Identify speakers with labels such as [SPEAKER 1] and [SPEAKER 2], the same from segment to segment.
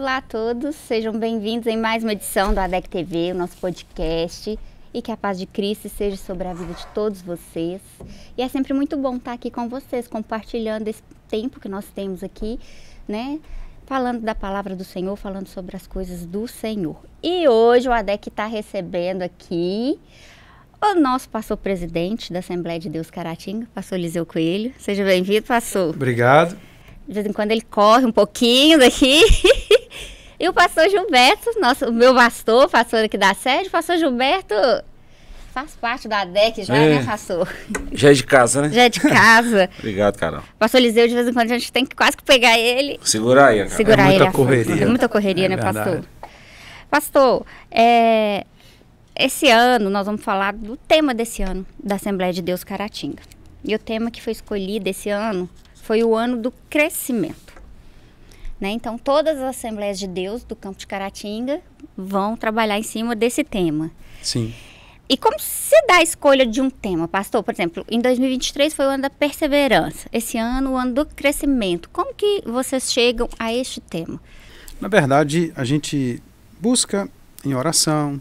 [SPEAKER 1] Olá a todos, sejam bem-vindos em mais uma edição do ADEC TV, o nosso podcast. E que a paz de Cristo seja sobre a vida de todos vocês. E é sempre muito bom estar aqui com vocês, compartilhando esse tempo que nós temos aqui, né? Falando da palavra do Senhor, falando sobre as coisas do Senhor. E hoje o ADEC está recebendo aqui o nosso pastor presidente da Assembleia de Deus Caratinga, pastor Eliseu Coelho. Seja bem-vindo, pastor.
[SPEAKER 2] Obrigado.
[SPEAKER 1] De vez em quando ele corre um pouquinho daqui. E o pastor Gilberto, nosso, o meu pastor, pastor aqui da sede, o pastor Gilberto faz parte da DEC já, né, é. né, pastor?
[SPEAKER 3] Já é de casa, né? Já é de casa. Obrigado, Carol.
[SPEAKER 1] Pastor Liseu, de vez em quando a gente tem que quase que pegar ele.
[SPEAKER 3] Segurar aí, cara. Segurar é muita ele, correria. É muita correria, é né, pastor?
[SPEAKER 1] Pastor, é, esse ano nós vamos falar do tema desse ano da Assembleia de Deus Caratinga. E o tema que foi escolhido esse ano foi o ano do crescimento. Né? Então, todas as Assembleias de Deus do Campo de Caratinga vão trabalhar em cima desse tema. Sim. E como se dá a escolha de um tema, pastor? Por exemplo, em 2023 foi o ano da perseverança, esse ano o ano do crescimento. Como que vocês chegam a este tema?
[SPEAKER 2] Na verdade, a gente busca em oração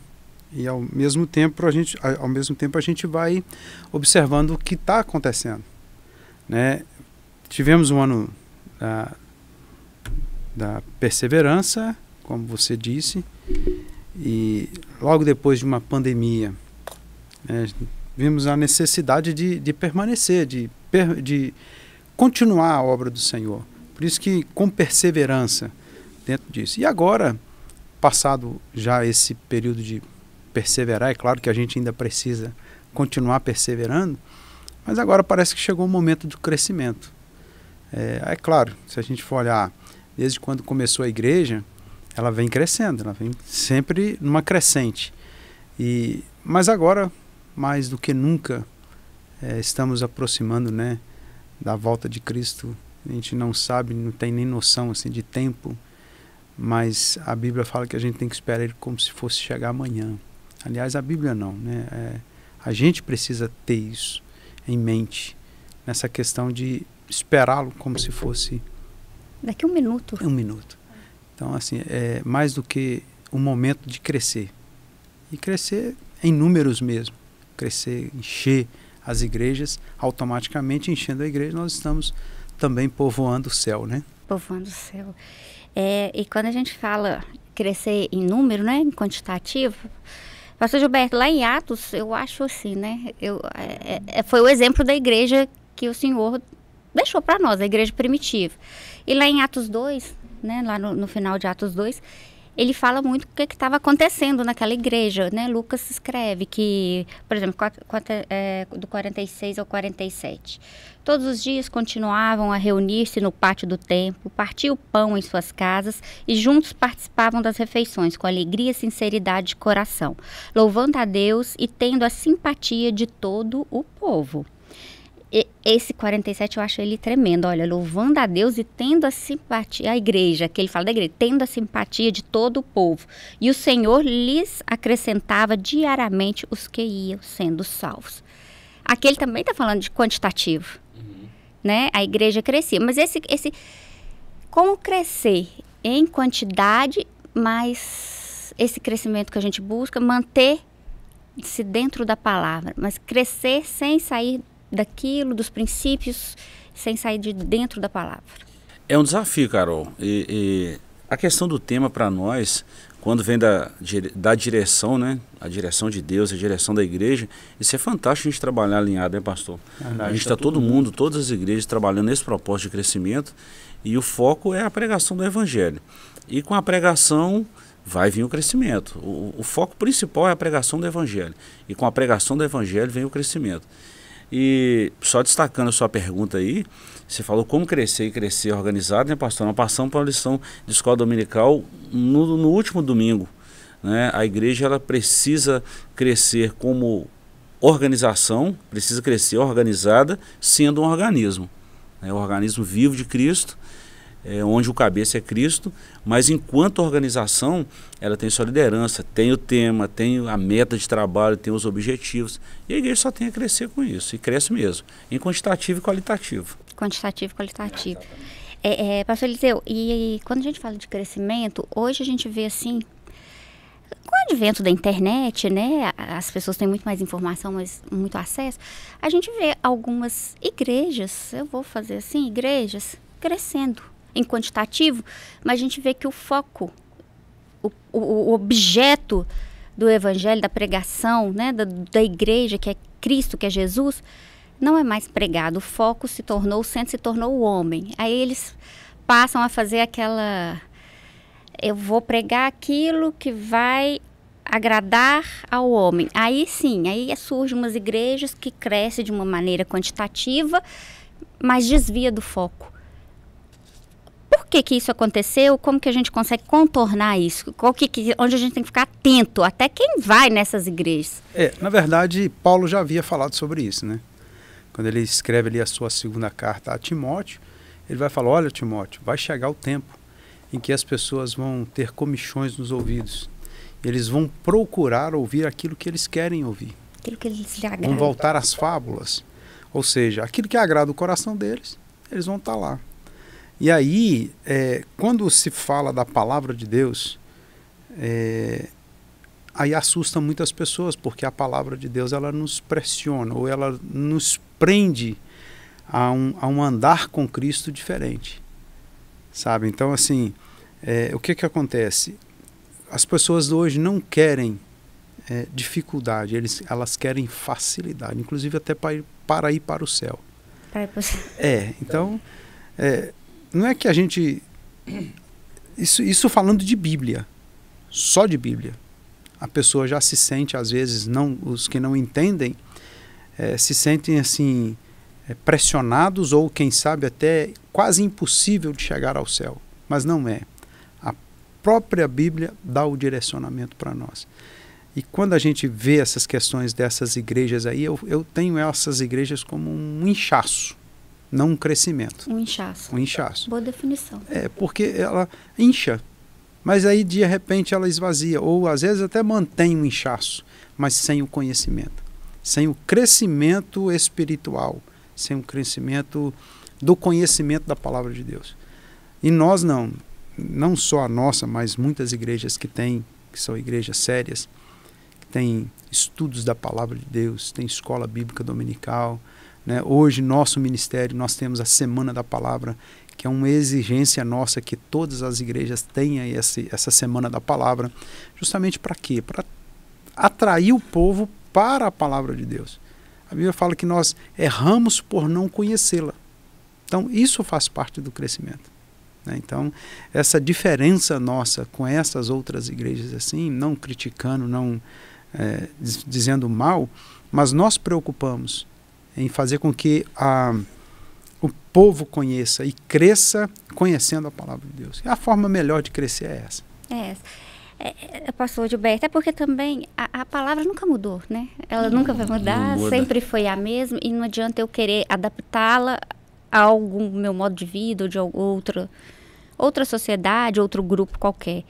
[SPEAKER 2] e ao mesmo tempo a gente, ao mesmo tempo a gente vai observando o que está acontecendo, né? Tivemos um ano uh, da perseverança, como você disse, e logo depois de uma pandemia, né, vimos a necessidade de, de permanecer, de, de continuar a obra do Senhor. Por isso que com perseverança dentro disso. E agora, passado já esse período de perseverar, é claro que a gente ainda precisa continuar perseverando, mas agora parece que chegou o momento do crescimento. É, é claro, se a gente for olhar desde quando começou a igreja, ela vem crescendo, ela vem sempre numa crescente. E mas agora mais do que nunca é, estamos aproximando, né, da volta de Cristo. A gente não sabe, não tem nem noção assim de tempo, mas a Bíblia fala que a gente tem que esperar ele como se fosse chegar amanhã. Aliás, a Bíblia não, né? É, a gente precisa ter isso em mente nessa questão de esperá-lo como se fosse Daqui a um minuto. É um minuto. Então, assim, é mais do que um momento de crescer. E crescer em números mesmo. Crescer, encher as igrejas, automaticamente enchendo a igreja, nós estamos também povoando o céu, né?
[SPEAKER 1] Povoando o céu. É, e quando a gente fala crescer em número, né, em quantitativo, Pastor Gilberto, lá em Atos, eu acho assim, né? Eu, é, é, foi o exemplo da igreja que o senhor deixou para nós, a igreja primitiva. E lá em Atos 2, né, lá no, no final de Atos 2, ele fala muito o que estava acontecendo naquela igreja, né? Lucas escreve que, por exemplo, quatro, quatro, é, do 46 ao 47, todos os dias continuavam a reunir-se no pátio do templo, partiam o pão em suas casas e juntos participavam das refeições com alegria sinceridade de coração, louvando a Deus e tendo a simpatia de todo o povo esse 47 eu acho ele tremendo. Olha, louvando a Deus e tendo a simpatia, a igreja, que ele fala da igreja, tendo a simpatia de todo o povo. E o Senhor lhes acrescentava diariamente os que iam sendo salvos. Aqui ele também está falando de quantitativo. Uhum. Né? A igreja crescia. Mas esse, esse. Como crescer em quantidade, mas esse crescimento que a gente busca, manter-se dentro da palavra, mas crescer sem sair daquilo, dos princípios, sem sair de dentro da palavra.
[SPEAKER 3] É um desafio, Carol. E, e a questão do tema para nós, quando vem da, da direção, né? A direção de Deus, a direção da igreja, isso é fantástico a gente trabalhar alinhado, né, pastor? a gente está tá todo mundo, mundo, todas as igrejas trabalhando nesse propósito de crescimento e o foco é a pregação do evangelho. E com a pregação vai vir o crescimento. O, o foco principal é a pregação do evangelho. E com a pregação do evangelho vem o crescimento. E só destacando a sua pergunta aí, você falou como crescer e crescer organizado, né, pastor? Nós passamos para uma lição de escola dominical no, no último domingo. Né? A igreja ela precisa crescer como organização, precisa crescer organizada, sendo um organismo. Né? O organismo vivo de Cristo, é, onde o cabeça é Cristo, mas enquanto organização, ela tem sua liderança, tem o tema, tem a meta de trabalho, tem os objetivos. E a igreja só tem a crescer com isso, e cresce mesmo, em quantitativo e qualitativo.
[SPEAKER 1] Quantitativo e qualitativo. É, é, pastor Eliseu, e, e quando a gente fala de crescimento, hoje a gente vê assim, com o advento da internet, né, as pessoas têm muito mais informação, mas muito acesso, a gente vê algumas igrejas, eu vou fazer assim, igrejas crescendo em quantitativo, mas a gente vê que o foco, o, o, objeto do evangelho, da pregação, né, da, da igreja, que é Cristo, que é Jesus, não é mais pregado. O foco se tornou, o centro se tornou o homem. Aí eles passam a fazer aquela. Eu vou pregar aquilo que vai agradar ao homem. Aí sim, aí surgem umas igrejas que crescem de uma maneira quantitativa, mas desvia do foco por que, que isso aconteceu, como que a gente consegue contornar isso, Qual que, que, onde a gente tem que ficar atento, até quem vai nessas igrejas.
[SPEAKER 2] É, na verdade, Paulo já havia falado sobre isso, né? Quando ele escreve ali a sua segunda carta a Timóteo, ele vai falar, olha Timóteo, vai chegar o tempo em que as pessoas vão ter comichões nos ouvidos. Eles vão procurar ouvir aquilo que eles querem ouvir.
[SPEAKER 1] Aquilo que eles lhe agradam. Vão voltar
[SPEAKER 2] às fábulas. Ou seja, aquilo que agrada o coração deles, eles vão estar tá lá. E aí, é, quando se fala da palavra de Deus, é, aí assusta muitas pessoas, porque a palavra de Deus ela nos pressiona ou ela nos prende a um, a um andar com Cristo diferente. Sabe? Então, assim, é, o que, que acontece? As pessoas hoje não querem é, dificuldade, eles, elas querem facilidade, inclusive até para ir para, ir para o céu.
[SPEAKER 1] Para ir para o céu. É,
[SPEAKER 2] então, é, não é que a gente. Isso, isso falando de Bíblia, só de Bíblia. A pessoa já se sente, às vezes, não os que não entendem é, se sentem assim é, pressionados ou, quem sabe, até quase impossível de chegar ao céu. Mas não é. A própria Bíblia dá o direcionamento para nós. E quando a gente vê essas questões dessas igrejas aí, eu, eu tenho essas igrejas como um inchaço não um crescimento.
[SPEAKER 1] Um inchaço. Um inchaço. Boa definição. É,
[SPEAKER 2] porque ela incha, mas aí de repente ela esvazia, ou às vezes até mantém um inchaço, mas sem o conhecimento, sem o crescimento espiritual, sem o crescimento do conhecimento da palavra de Deus. E nós não, não só a nossa, mas muitas igrejas que têm, que são igrejas sérias, que têm estudos da palavra de Deus, tem escola bíblica dominical, né? Hoje, nosso ministério, nós temos a Semana da Palavra, que é uma exigência nossa que todas as igrejas tenham esse, essa Semana da Palavra. Justamente para quê? Para atrair o povo para a palavra de Deus. A Bíblia fala que nós erramos por não conhecê-la. Então, isso faz parte do crescimento. Né? Então, essa diferença nossa com essas outras igrejas, assim, não criticando, não é, dizendo mal, mas nós preocupamos em fazer com que a, o povo conheça e cresça conhecendo a palavra de Deus. E a forma melhor de crescer é essa.
[SPEAKER 1] É essa. É, é pastor Gilberto, é porque também a, a, palavra nunca mudou, né? Ela não, nunca vai mudar, muda. sempre foi a mesma e não adianta eu querer adaptá-la a algum meu modo de vida ou de outra, outra sociedade, outro grupo qualquer.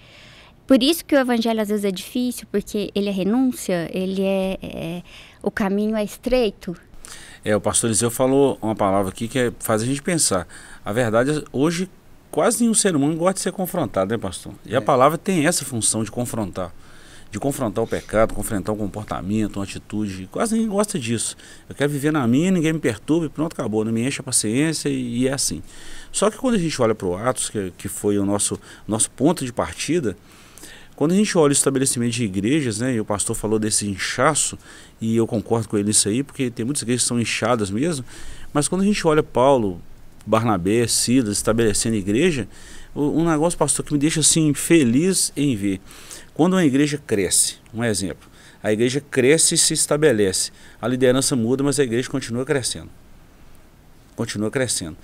[SPEAKER 1] Por isso que o evangelho às vezes é difícil, porque ele é renúncia, ele é, é o caminho é estreito,
[SPEAKER 3] é, o pastor Eliseu falou uma palavra aqui que é- faz a gente pensar. A verdade, é, hoje quase nenhum ser humano gosta de ser confrontado, né, pastor? E é. a palavra tem essa função de confrontar. De confrontar o pecado, confrontar o comportamento, uma atitude. Quase ninguém gosta disso. Eu quero viver na minha, ninguém me perturbe, pronto, acabou. Não me enche a paciência e, e é assim. Só que quando a gente olha para o Atos, que, que foi o nosso, nosso ponto de partida, quando a gente olha o estabelecimento de igrejas, né, e o pastor falou desse inchaço, e eu concordo com ele nisso aí, porque tem muitas igrejas que são inchadas mesmo, mas quando a gente olha Paulo, Barnabé, Silas estabelecendo igreja, um negócio, pastor, que me deixa assim feliz em ver. Quando uma igreja cresce, um exemplo, a igreja cresce e se estabelece. A liderança muda, mas a igreja continua crescendo. Continua crescendo.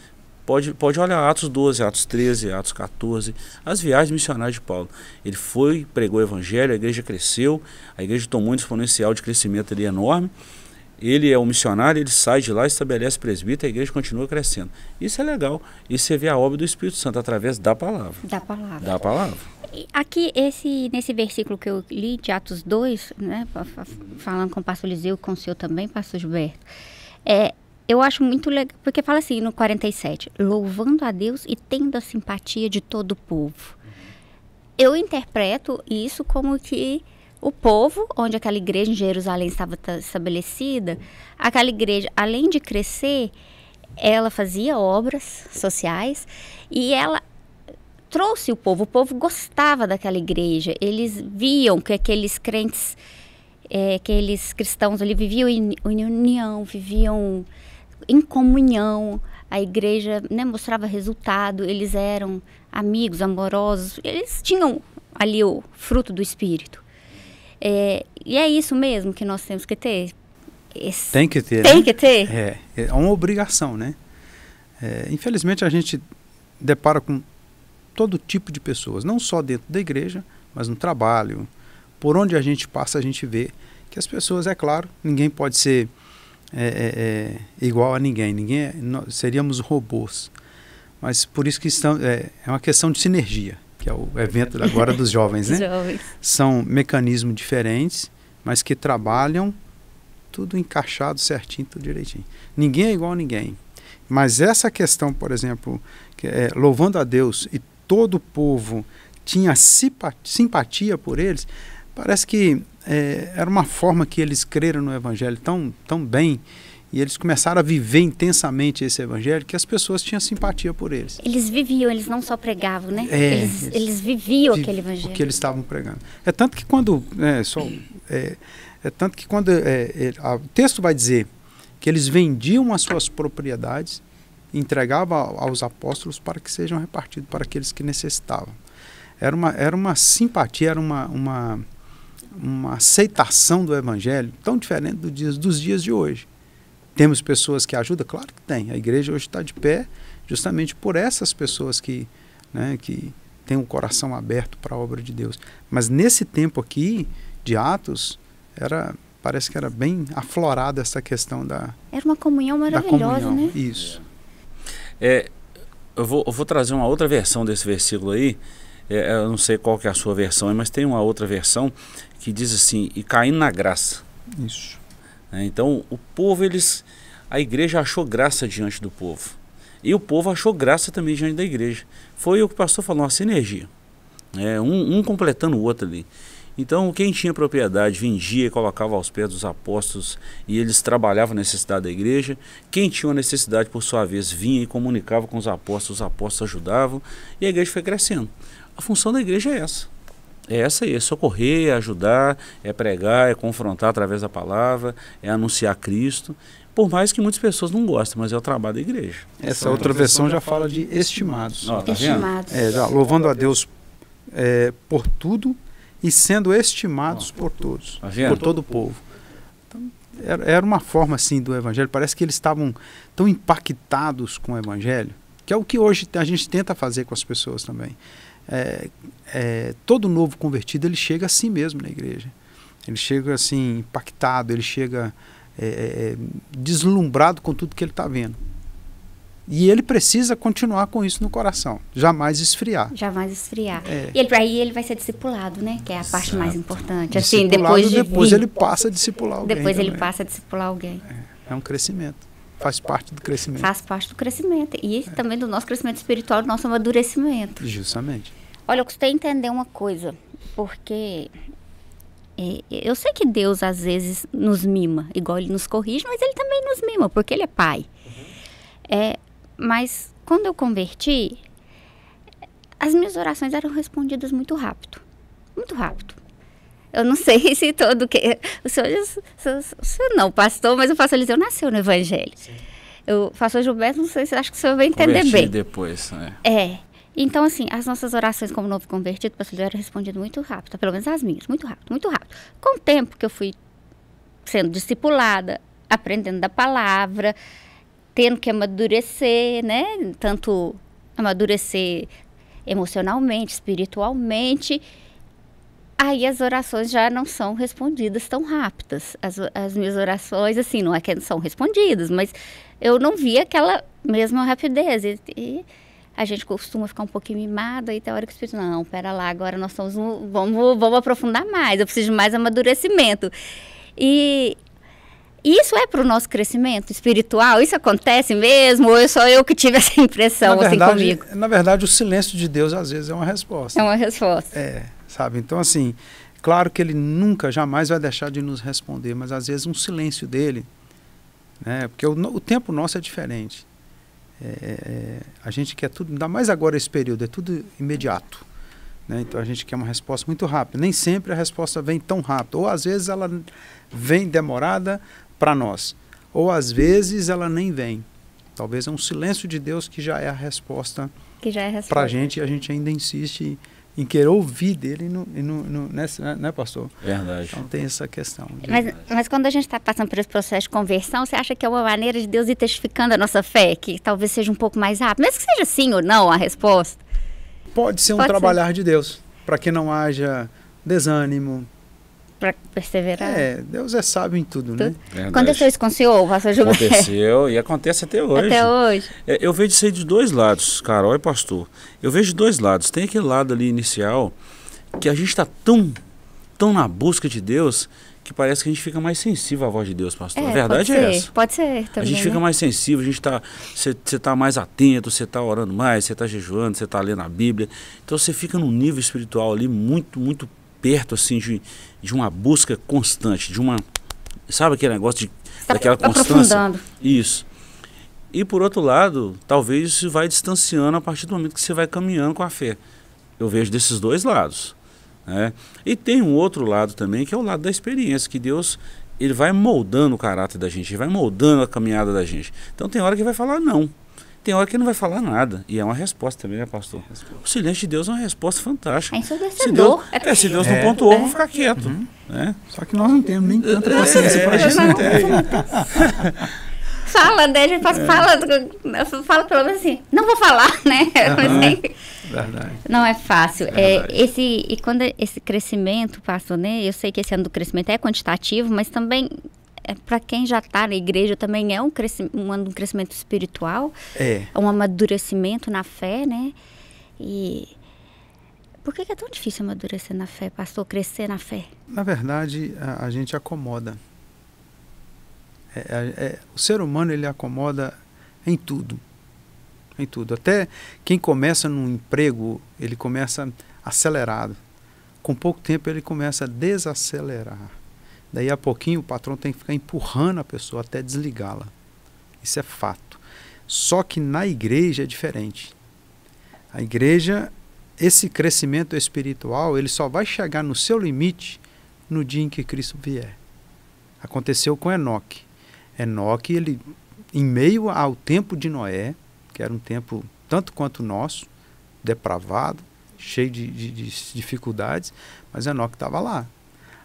[SPEAKER 3] Pode, pode olhar Atos 12, Atos 13, Atos 14, as viagens missionárias de Paulo. Ele foi, pregou o evangelho, a igreja cresceu, a igreja tomou um exponencial de crescimento ali enorme. Ele é um missionário, ele sai de lá, estabelece presbítero, a igreja continua crescendo. Isso é legal. Isso é ver a obra do Espírito Santo através da palavra.
[SPEAKER 1] Da palavra. Da palavra. Aqui, esse, nesse versículo que eu li, de Atos 2, né, falando com o pastor Eliseu, com o senhor também, pastor Gilberto, é, eu acho muito legal, porque fala assim no 47, louvando a Deus e tendo a simpatia de todo o povo. Eu interpreto isso como que o povo, onde aquela igreja em Jerusalém estava estabelecida, aquela igreja, além de crescer, ela fazia obras sociais e ela trouxe o povo. O povo gostava daquela igreja. Eles viam que aqueles crentes, é, aqueles cristãos ali viviam em união, viviam em comunhão, a igreja né, mostrava resultado, eles eram amigos, amorosos, eles tinham ali o fruto do Espírito. É, e é isso mesmo que nós temos que ter. Esse, tem que ter. Tem né? que ter. É,
[SPEAKER 2] é uma obrigação, né? É, infelizmente a gente depara com todo tipo de pessoas, não só dentro da igreja, mas no trabalho. Por onde a gente passa, a gente vê que as pessoas, é claro, ninguém pode ser é, é, é, igual a ninguém. Ninguém é, seríamos robôs. Mas por isso que estão, é, é, uma questão de sinergia, que é o evento agora dos jovens, né? jovens. São mecanismos diferentes, mas que trabalham tudo encaixado certinho, tudo direitinho. Ninguém é igual a ninguém. Mas essa questão, por exemplo, que é, louvando a Deus e todo o povo tinha simpatia por eles, parece que é, era uma forma que eles creram no Evangelho tão, tão bem e eles começaram a viver intensamente esse evangelho que as pessoas tinham simpatia por eles.
[SPEAKER 1] Eles viviam, eles não só pregavam, né? É, eles, eles, viviam aquele
[SPEAKER 3] evangelho. O que eles
[SPEAKER 2] estavam pregando. É tanto que quando. É, só, é, é tanto que quando. É, é a, o texto vai dizer que eles vendiam as suas propriedades, entregavam aos apóstolos para que sejam repartidos para aqueles que necessitavam. Era uma, era uma simpatia, era uma, uma uma aceitação do evangelho tão diferente do dos dias de hoje. Temos pessoas que ajudam? Claro que tem. A igreja hoje está de pé justamente por essas pessoas que, né, que têm o um coração aberto para a obra de Deus. Mas nesse tempo aqui, de Atos, era parece que era bem aflorada essa questão da.
[SPEAKER 1] Era uma comunhão maravilhosa, comunhão. né?
[SPEAKER 2] Isso.
[SPEAKER 3] É, eu, vou, eu vou trazer uma outra versão desse versículo aí. É, eu não sei qual que é a sua versão, mas tem uma outra versão que diz assim, e caindo na graça. Isso. É, então, o povo, eles. A igreja achou graça diante do povo. E o povo achou graça também diante da igreja. Foi o que o pastor falou, uma sinergia. É, um, um completando o outro ali. Então, quem tinha propriedade vendia e colocava aos pés dos apóstolos e eles trabalhavam a necessidade da igreja. Quem tinha uma necessidade, por sua vez, vinha e comunicava com os apóstolos, os apóstolos ajudavam e a igreja foi crescendo. A função da igreja é essa. É essa aí, é socorrer, é ajudar, é pregar, é confrontar através da palavra, é anunciar Cristo. Por mais que muitas pessoas não gostem, mas é o trabalho da igreja. Essa, outra versão já
[SPEAKER 2] fala de estimados. Ó, tá estimados. É, já, louvando a Deus é, por tudo e sendo estimados Ó, por todos, tá por todo o povo. Então, era uma forma assim do evangelho. Parece que eles estavam tão impactados com o evangelho, que é o que hoje a gente tenta fazer com as pessoas também é, é, todo novo convertido ele chega assim mesmo na igreja. Ele chega assim impactado, ele chega é, é, é deslumbrado com tudo que ele está vendo. E ele precisa continuar com isso no coração, jamais esfriar.
[SPEAKER 1] Jamais esfriar. É. E ele, aí ele vai ser discipulado, né? Que é a parte mais importante. Assim, depois de depois vir, ele passa a discipular alguém. Depois ele também. passa a discipular alguém.
[SPEAKER 2] É, é um crescimento. Faz parte do crescimento. Faz
[SPEAKER 1] parte do crescimento. E é. também do nosso crescimento espiritual, do nosso amadurecimento.
[SPEAKER 2] Justamente.
[SPEAKER 1] Olha, eu custei entender uma coisa, porque é, eu sei que Deus às vezes nos mima, igual ele nos corrige, mas ele também nos mima, porque ele é pai. Uhum. É, mas quando eu converti, as minhas orações eram respondidas muito rápido. Muito rápido. Eu não sei se todo que. O senhor, o senhor não, pastor, mas o pastor Eliseu nasceu no Evangelho. Sim. Eu, pastor Gilberto, não sei se acho que o senhor vai entender Converti bem.
[SPEAKER 3] depois, né?
[SPEAKER 1] É. Então, assim, as nossas orações como novo convertido, pastor Eliseu era respondido muito rápido, tá? pelo menos as minhas, muito rápido, muito rápido. Com o tempo que eu fui sendo discipulada, aprendendo da palavra, tendo que amadurecer, né? Tanto amadurecer emocionalmente, espiritualmente aí as orações já não são respondidas tão rápidas. As, as minhas orações, assim, não é que não são respondidas, mas eu não vi aquela mesma rapidez. E, e a gente costuma ficar um pouquinho mimado, aí tem hora que o Espírito, não, pera lá, agora nós somos, vamos, vamos aprofundar mais, eu preciso de mais amadurecimento. E isso é para o nosso crescimento espiritual? Isso acontece mesmo? Ou é só eu que tive essa impressão na assim, verdade, assim comigo?
[SPEAKER 2] Na verdade, o silêncio de Deus às vezes é uma resposta. É uma resposta. É sabe? Então, assim, claro que ele nunca, jamais vai deixar de nos responder, mas às vezes um silêncio dele, né? Porque o, o tempo nosso é diferente. É, é, a gente quer tudo, ainda mais agora esse período, é tudo imediato. Né? Então a gente quer uma resposta muito rápida. Nem sempre a resposta vem tão rápida, ou às vezes ela vem demorada para nós, ou às vezes ela nem vem. Talvez é um silêncio de Deus que já é a resposta,
[SPEAKER 1] que já é para a
[SPEAKER 2] gente e a gente ainda insiste em querer ouvir dele, e não, e não, né, né, né, pastor? Verdade. Então tem essa questão. De... Mas,
[SPEAKER 1] mas quando a gente está passando por esse processo de conversão, você acha que é uma maneira de Deus ir testificando a nossa fé, que talvez seja um pouco mais rápido, mesmo que seja sim ou não a resposta? Pode ser um trabalhar
[SPEAKER 2] de Deus, para que não haja desânimo, para perseverar. É, Deus é sábio em tudo, né? tudo. né? Verdade. Aconteceu isso com o senhor, pastor Gilberto?
[SPEAKER 3] Aconteceu e acontece até hoje. Até hoje. É, eu vejo isso aí de dois lados, Carol e pastor. Eu vejo de dois lados. Tem aquele lado ali inicial que a gente está tão, tão na busca de Deus que parece que a gente fica mais sensível à voz de Deus, pastor. É, a verdade é essa.
[SPEAKER 1] Pode ser também. A gente fica né? mais
[SPEAKER 3] sensível, a gente está. Você está mais atento, você está orando mais, você está jejuando, você está lendo a Bíblia. Então você fica num nível espiritual ali muito, muito perto assim de, de uma busca constante, de uma sabe aquele negócio de tá daquela constância. Isso. E por outro lado, talvez isso vai distanciando a partir do momento que você vai caminhando com a fé. Eu vejo desses dois lados, né? E tem um outro lado também, que é o lado da experiência, que Deus ele vai moldando o caráter da gente, ele vai moldando a caminhada da gente. Então tem hora que vai falar não. Tem hora que ele não vai falar nada. E é uma resposta também, né, pastor? O silêncio de Deus é uma resposta fantástica. É Se Deus, é, é, se Deus não pontuou, é. Né? vou ficar quieto. Uhum. Né?
[SPEAKER 2] Só que nós não temos nem tanta é, paciência para é, isso. Não, né? não
[SPEAKER 1] fala, né? A gente é. fala, fala pelo menos assim, não vou falar, né? Uhum. não é fácil. É, esse, e quando esse crescimento, pastor, né? Eu sei que esse ano do crescimento é quantitativo, mas também é, para quem já está na igreja também é um, crescimento, um, crescimento espiritual, é. é. um amadurecimento na fé, né? E por que, é tão difícil amadurecer na fé, pastor, crescer na fé?
[SPEAKER 2] Na verdade, a, a gente acomoda. É, é, o ser humano ele acomoda em tudo, em tudo. Até quem começa num emprego ele começa acelerado. Com pouco tempo ele começa a desacelerar Daí a pouquinho o patrão tem que ficar empurrando a pessoa até desligá-la. Isso é fato. Só que na igreja é diferente. A igreja, esse crescimento espiritual, ele só vai chegar no seu limite no dia em que Cristo vier. Aconteceu com Enoque. Enoque, ele, em meio ao tempo de Noé, que era um tempo tanto quanto o nosso, depravado, cheio de, de, de dificuldades, mas Enoque estava lá,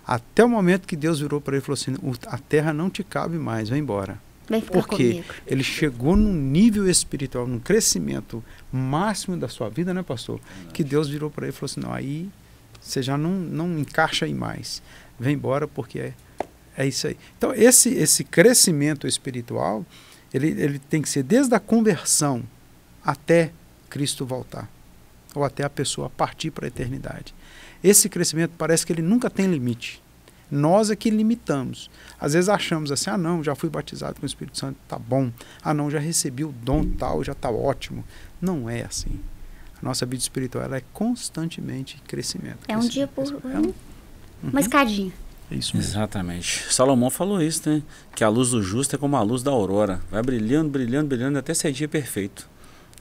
[SPEAKER 2] até o momento que Deus virou para ele e falou assim: a terra não te cabe mais, vai embora. ficar Porque comigo. ele chegou num nível espiritual, num crescimento máximo da sua vida, né, pastor? Que Deus virou para ele e falou assim: não, aí você já não, não encaixa aí mais. Vem embora porque é, é isso aí. Então, esse, esse crescimento espiritual, ele, ele tem que ser desde a conversão até Cristo voltar, ou até a pessoa partir para a eternidade. Esse crescimento parece que ele nunca tem limite. Nós é que limitamos. Às vezes achamos assim: ah, não, já fui batizado com o Espírito Santo, tá bom. Ah, não, já recebi o dom tal, já tá ótimo. Não é assim. A nossa vida espiritual ela é constantemente crescimento. É
[SPEAKER 1] um dia por é um, uma uhum. escadinha.
[SPEAKER 3] É isso mesmo. Exatamente. Salomão falou isso, né? Que a luz do justo é como a luz da aurora. Vai brilhando, brilhando, brilhando até ser dia perfeito.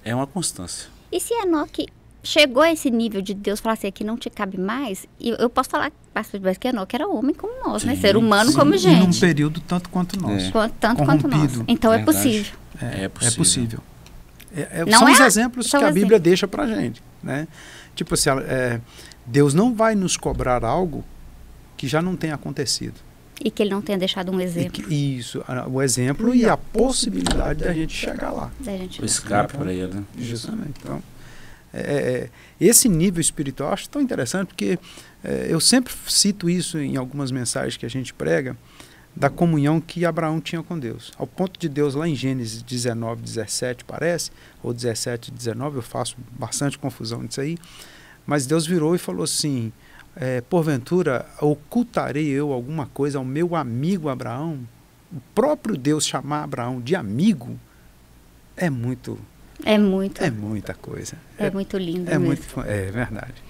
[SPEAKER 3] É uma constância.
[SPEAKER 1] E se Enoque chegou a esse nível de Deus falar assim, aqui não te cabe mais, e eu posso falar que não, que era homem como nós, né? sim, né? Ser humano sim,
[SPEAKER 3] como gente. Num período
[SPEAKER 2] tanto quanto nós. É. Tanto Corrompido. quanto nós. Então é possível. É, é, é possível. É, possível. É são os é? exemplos são que a Bíblia deixa pra gente, né? Tipo assim, é, Deus não vai nos cobrar algo que já não tenha acontecido.
[SPEAKER 1] E que ele não tenha deixado um exemplo.
[SPEAKER 2] Que, isso, o exemplo e, e a, a possibilidade da gente chegar lá. Da gente o escape para ele, né? Justamente. Então, é, é, é, esse nível espiritual acho tão interessante, porque é, eu sempre cito isso em algumas mensagens que a gente prega, da comunhão que Abraão tinha com Deus. Ao ponto de Deus, lá em Gênesis 19, 17, parece, ou 17, 19, eu faço bastante confusão nisso aí, mas Deus virou e falou assim: é, Porventura, ocultarei eu alguma coisa ao meu amigo Abraão? O próprio Deus chamar Abraão de amigo é muito é
[SPEAKER 1] muito. É muita coisa.
[SPEAKER 2] É, é muito lindo. É mesmo. muito. É verdade.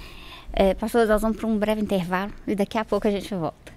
[SPEAKER 1] É, pastor, nós vamos para um breve intervalo e daqui a pouco a gente volta.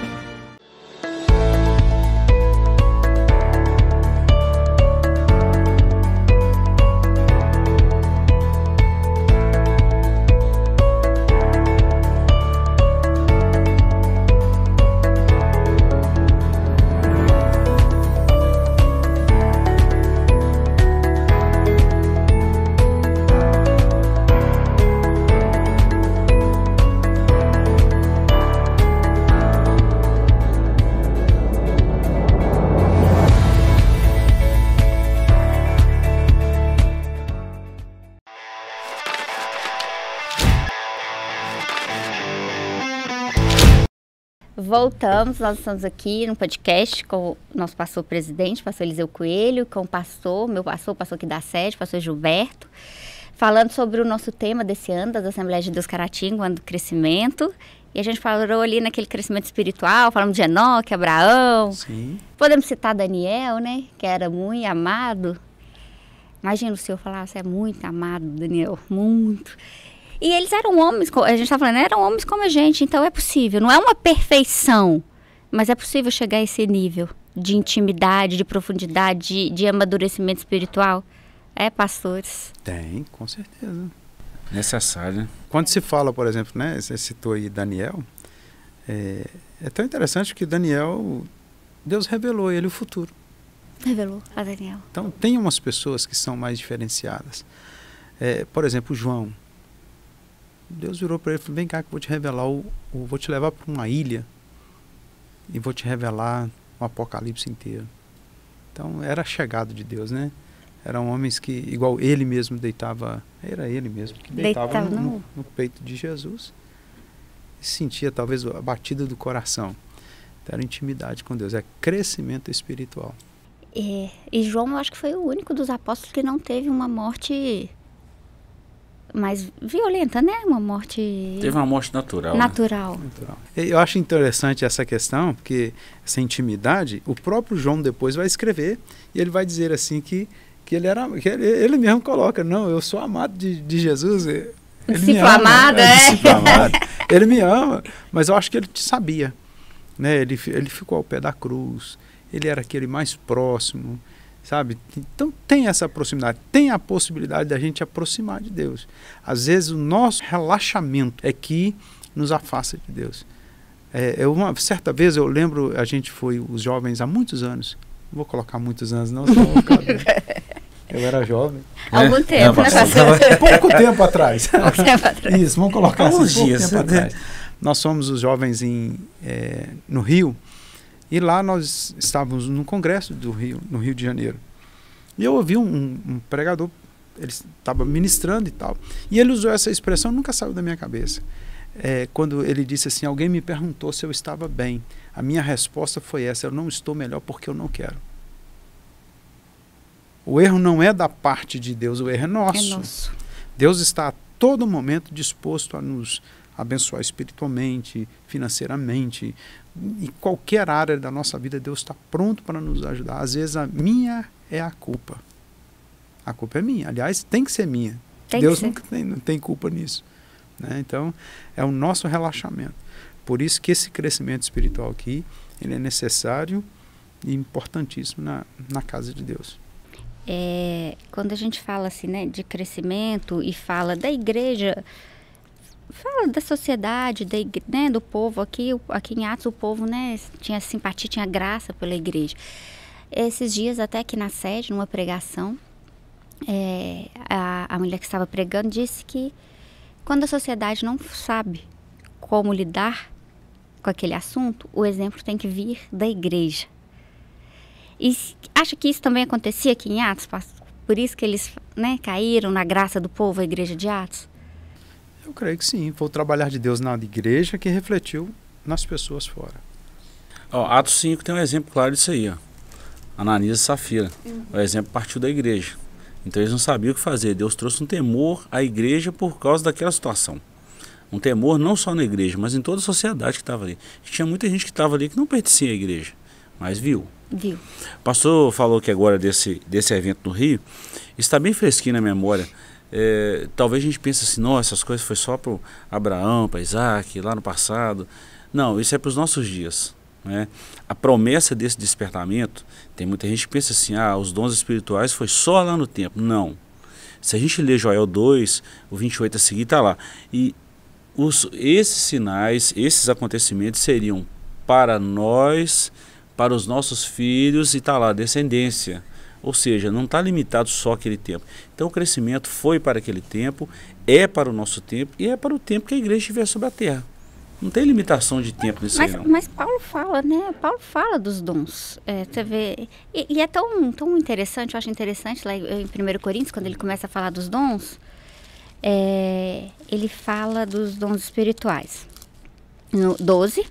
[SPEAKER 1] voltamos, nós estamos aqui no podcast com o nosso pastor presidente, pastor Eliseu Coelho, com o pastor, meu pastor, pastor aqui da sede, pastor Gilberto, falando sobre o nosso tema desse ano, das Assembleias de Deus Caratinga, o ano do crescimento. E a gente falou ali naquele crescimento espiritual, falamos de Enoque, Abraão. Sim. Podemos citar Daniel, né? Que era muito amado. Imagina o senhor falar, você é muito amado, Daniel, muito. E eles eram homens, a gente estava tá falando, eram homens como a gente, então é possível. Não é uma perfeição, mas é possível chegar a esse nível de intimidade, de profundidade, de, de amadurecimento espiritual. É, pastores?
[SPEAKER 2] Tem, com
[SPEAKER 1] certeza.
[SPEAKER 2] Necessário, né? Quando se fala, por exemplo, né? Você citou aí Daniel. É, é tão interessante que Daniel, Deus revelou a ele o futuro.
[SPEAKER 1] Revelou a Daniel.
[SPEAKER 2] Então, tem umas pessoas que são mais diferenciadas. É, por exemplo, João. Deus virou para ele e falou: Vem cá que eu vou te revelar, o, o vou te levar para uma ilha e vou te revelar o Apocalipse inteiro. Então era a chegada de Deus, né? Eram homens que, igual ele mesmo deitava, era ele mesmo que deitava, deitava no, no, no, peito de Jesus e sentia talvez a batida do coração. Então, era intimidade com Deus, é crescimento espiritual.
[SPEAKER 1] É, e João, eu acho que foi o único dos apóstolos que não teve uma morte mais violenta, né? Uma morte. Teve uma
[SPEAKER 2] morte natural. Natural. Né? natural. Eu acho interessante essa questão, porque essa intimidade, o próprio João depois vai escrever e ele vai dizer assim que, que ele era. Que ele, ele mesmo coloca, não, eu sou amado de, de Jesus. inflamado é. é. ele me ama, mas eu acho que ele sabia. Né? Ele, ele ficou ao pé da cruz, ele era aquele mais próximo sabe? Então tem essa proximidade, tem a possibilidade da gente aproximar de Deus. Às vezes o nosso relaxamento é que nos afasta de Deus. É, é uma certa vez eu lembro, a gente foi os jovens há muitos anos. Não vou colocar muitos anos, não, senão Eu era jovem. Há algum é. tempo, né? Pouco tempo atrás. Isso, vamos colocar assim, alguns dias, tempo né? atrás. Nós somos os jovens em, é, no Rio. E lá nós estávamos no congresso do Rio, no Rio de Janeiro. E eu ouvi um, um pregador, ele estava ministrando e tal. E ele usou essa expressão, nunca saiu da minha cabeça. É, quando ele disse assim: Alguém me perguntou se eu estava bem. A minha resposta foi essa: Eu não estou melhor porque eu não quero. O erro não é da parte de Deus, o erro é nosso. É nosso. Deus está a todo momento disposto a nos abençoar espiritualmente, financeiramente. Em qualquer área da nossa vida, Deus está pronto para nos ajudar. Às vezes a minha é a culpa. A culpa é minha. Aliás, tem que ser minha. Tem Deus não tem, não tem culpa nisso. Né? Então, é o nosso relaxamento. Por isso que esse crescimento espiritual aqui, ele é necessário e importantíssimo na, na casa de Deus.
[SPEAKER 1] É, quando a gente fala assim, né, de crescimento e fala da igreja, fala da sociedade, da, né, do povo aqui, aqui em Atos o povo, né, tinha simpatia, tinha graça pela igreja. Esses dias até aqui na sede, numa pregação, é, a, a mulher que estava pregando disse que quando a sociedade não sabe como lidar com aquele assunto, o exemplo tem que vir da igreja. E acha que isso também acontecia aqui em Atos, pastor? Por isso que eles né, caíram na graça do povo, a igreja de Atos?
[SPEAKER 2] Eu creio que sim. Foi o trabalhar de Deus na igreja que refletiu nas pessoas fora.
[SPEAKER 3] Ó, Atos 5 tem um exemplo claro disso aí. Ó. Ananias e Safira. Uhum. O exemplo partiu da igreja. Então eles não sabiam o que fazer. Deus trouxe um temor à igreja por causa daquela situação. Um temor não só na igreja, mas em toda a sociedade que estava ali. Tinha muita gente que estava ali que não pertencia à igreja, mas viu. Viu. O pastor falou que agora desse, desse evento no Rio, está bem fresquinho na memória. É, talvez a gente pense assim, nossa, essas coisas foi só para Abraão, para Isaac, lá no passado. Não, isso é para os nossos dias. Né? A promessa desse despertamento, tem muita gente que pensa assim, ah, os dons espirituais foi só lá no tempo. Não. Se a gente ler Joel 2, o 28 a seguir está lá. E os, esses sinais, esses acontecimentos seriam para nós, para os nossos filhos e está lá, descendência. Ou seja, não está limitado só aquele tempo. Então o crescimento foi para aquele tempo, é para o nosso tempo e é para o tempo que a igreja estiver sobre a terra. Não tem limitação de tempo nisso mas, aí, não.
[SPEAKER 1] Mas Paulo fala, né? Paulo fala dos dons. É, você vê, e, e, é tão, tão interessante, eu acho interessante lá em 1 Coríntios, quando ele começa a falar dos dons, é, ele fala dos dons espirituais. No 12.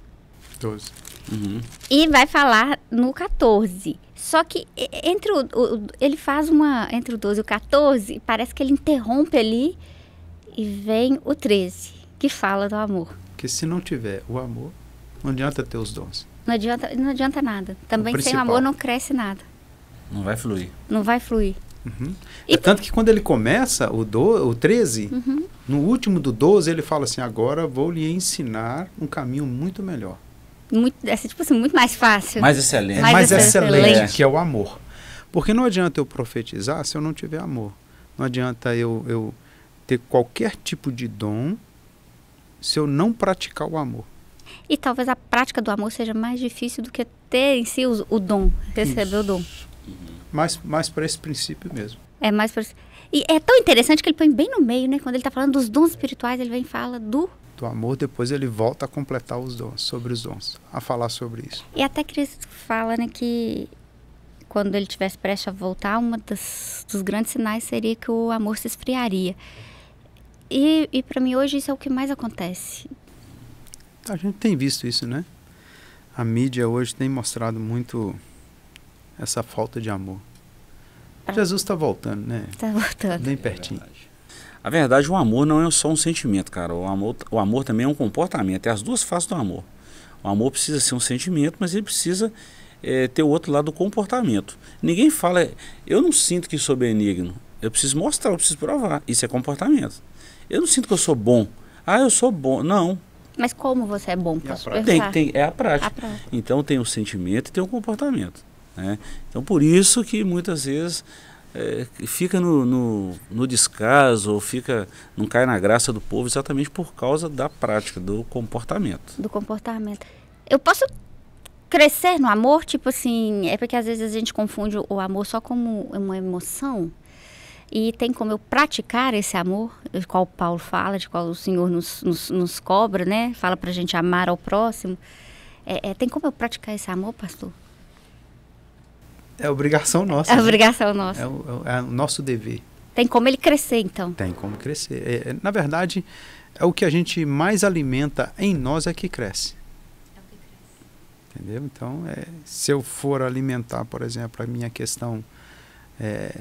[SPEAKER 2] 12.
[SPEAKER 3] Uhum.
[SPEAKER 1] E vai falar no 14. Só que entre o, o, ele faz uma entre o 12 e o 14, parece que ele interrompe ali e vem o 13, que fala do amor.
[SPEAKER 2] Que se não tiver o amor, não adianta ter os dons.
[SPEAKER 1] Não adianta, não adianta nada. Também sem o amor não cresce nada. Não vai fluir. Não vai fluir.
[SPEAKER 2] Uhum. E é Tanto que quando ele começa, o, do, o 13, uhum. no último do 12, ele fala assim: agora vou lhe ensinar um caminho muito melhor
[SPEAKER 1] muito, essa, tipo assim, muito mais fácil. Mais excelente.
[SPEAKER 3] Mais, mais excelente, excelente,
[SPEAKER 2] que é o amor. Porque não adianta eu profetizar se eu não tiver amor. Não adianta eu, eu ter qualquer tipo de dom se eu não praticar o amor.
[SPEAKER 1] E talvez a prática do amor seja mais difícil do que ter em si o, o dom, receber Isso. o dom.
[SPEAKER 2] Uhum. Mais, mais para esse princípio mesmo.
[SPEAKER 1] É mais para. E é tão interessante que ele põe bem no meio, né? Quando ele está falando dos dons espirituais, ele vem e fala do
[SPEAKER 2] do amor, depois ele volta a completar os dons, sobre os dons, a falar sobre isso.
[SPEAKER 1] E até Cristo fala né, que quando ele tivesse prestes a voltar, um dos grandes sinais seria que o amor se esfriaria. E, e para mim hoje isso é o que mais acontece.
[SPEAKER 2] A gente tem visto isso, né? A mídia hoje tem mostrado muito essa falta de amor.
[SPEAKER 3] Jesus está voltando, né? Está voltando. Bem pertinho. É a verdade, o amor não é só um sentimento, cara. O amor, o amor também é um comportamento. É as duas faces do amor. O amor precisa ser um sentimento, mas ele precisa é, ter o outro lado do comportamento. Ninguém fala, eu não sinto que sou benigno. Eu preciso mostrar, eu preciso provar. Isso é comportamento. Eu não sinto que eu sou bom. Ah, eu sou bom. Não.
[SPEAKER 1] Mas como você é bom? Posso é tem, tem,
[SPEAKER 3] é a prática. a Então tem o sentimento e tem o comportamento. Né? Então por isso que muitas vezes é, fica no, no, no, descaso ou fica não cai na graça do povo exatamente por causa da prática do comportamento
[SPEAKER 1] do comportamento eu posso crescer no amor tipo assim é porque às vezes a gente confunde o amor só como uma emoção e tem como eu praticar esse amor de qual Paulo fala de qual o Senhor nos, nos, nos cobra né fala para gente amar ao próximo é, é, tem como eu praticar esse amor pastor
[SPEAKER 2] é obrigação nossa. É né? obrigação nossa. É, é o, é o, nosso dever. Tem como ele crescer, então. Tem como crescer. É, é, na verdade, é o que a gente mais alimenta em nós é que cresce. É o que cresce. Entendeu? Então, é, se eu for alimentar, por exemplo, a minha questão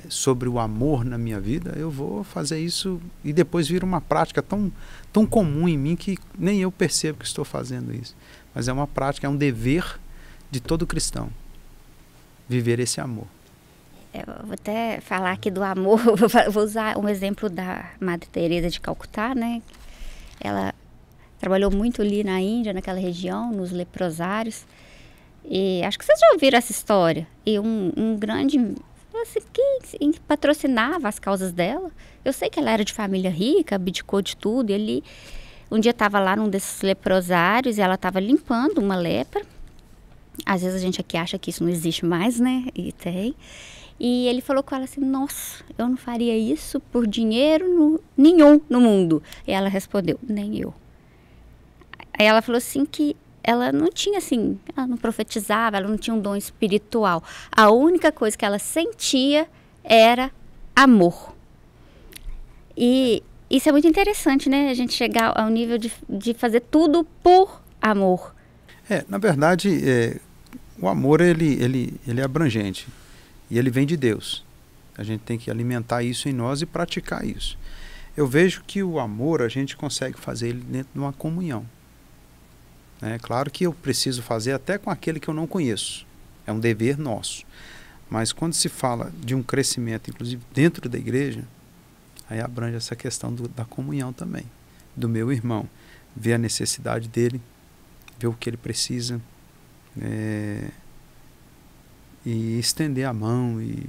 [SPEAKER 2] sobre o amor na minha vida, eu vou fazer isso e depois vira uma prática tão, tão comum em mim que nem eu percebo que estou fazendo isso. Mas é uma prática, é um dever de todo cristão viver esse amor.
[SPEAKER 1] É, eu vou até falar aqui do amor, vou usar um exemplo da Madre Teresa de Calcutá, né? Ela trabalhou muito ali na Índia, naquela região, nos leprosários. E acho que vocês já ouviram essa história. E um, um grande assim, quem patrocinava as causas dela. Eu sei que ela era de família rica, abdicou de tudo. E ali, um dia estava lá num desses leprosários e ela estava limpando uma lepra. Às vezes a gente aqui acha que isso não existe mais, né? E tem. E ele falou com ela assim: Nossa, eu não faria isso por dinheiro no, nenhum no mundo. E ela respondeu: Nem eu. Aí ela falou assim que ela não tinha assim, ela não profetizava, ela não tinha um dom espiritual. A única coisa que ela sentia era amor. E isso é muito interessante, né? A gente chegar ao nível de, de fazer tudo por amor.
[SPEAKER 2] É, na verdade, é, o amor ele, ele, ele é abrangente e ele vem de Deus. A gente tem que alimentar isso em nós e praticar isso. Eu vejo que o amor a gente consegue fazer ele dentro de uma comunhão. É claro que eu preciso fazer até com aquele que eu não conheço. É um dever nosso. Mas quando se fala de um crescimento, inclusive dentro da igreja, aí abrange essa questão do, da comunhão também, do meu irmão, ver a necessidade dele, ver o que ele precisa, é, e estender a mão e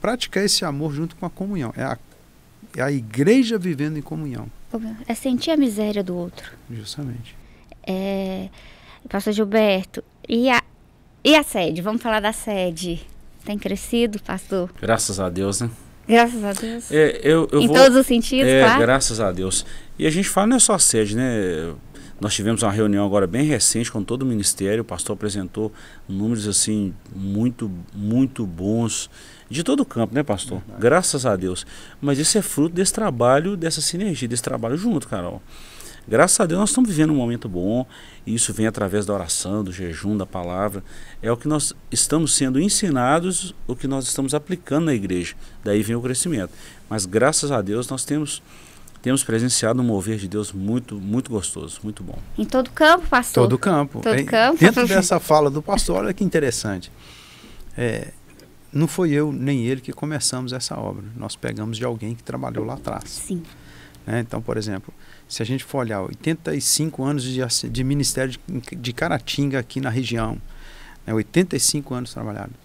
[SPEAKER 2] praticar esse amor junto com a comunhão. É a, é a igreja vivendo em comunhão.
[SPEAKER 1] É sentir a miséria do outro.
[SPEAKER 3] Justamente.
[SPEAKER 1] É, pastor Gilberto, e a, e a sede? Vamos falar da sede. Tem crescido, pastor?
[SPEAKER 3] Graças a Deus, né? Graças a Deus. É, eu, eu em vou, todos os sentidos, é, claro. Graças a Deus. E a gente fala não é só sede, né? Nós tivemos uma reunião agora bem recente com todo o ministério, o pastor apresentou números assim muito, muito bons de todo o campo, né, pastor? Verdade. Graças a Deus. Mas isso é fruto desse trabalho, dessa sinergia, desse trabalho junto, Carol. Graças a Deus nós estamos vivendo um momento bom, e isso vem através da oração, do jejum, da palavra. É o que nós estamos sendo ensinados, o que nós estamos aplicando na igreja. Daí vem o crescimento. Mas graças a Deus nós temos temos presenciado um mover de Deus muito, muito gostoso, muito bom.
[SPEAKER 1] Em todo campo, pastor? Todo campo. Todo é, campo. Dentro dessa
[SPEAKER 2] fala do pastor, olha que interessante. É, não foi eu nem ele que começamos essa obra. Nós pegamos de alguém que trabalhou lá atrás. Sim. É, então, por exemplo, se a gente for olhar 85 anos de, de ministério de, de Caratinga aqui na região, né, 85 anos trabalhados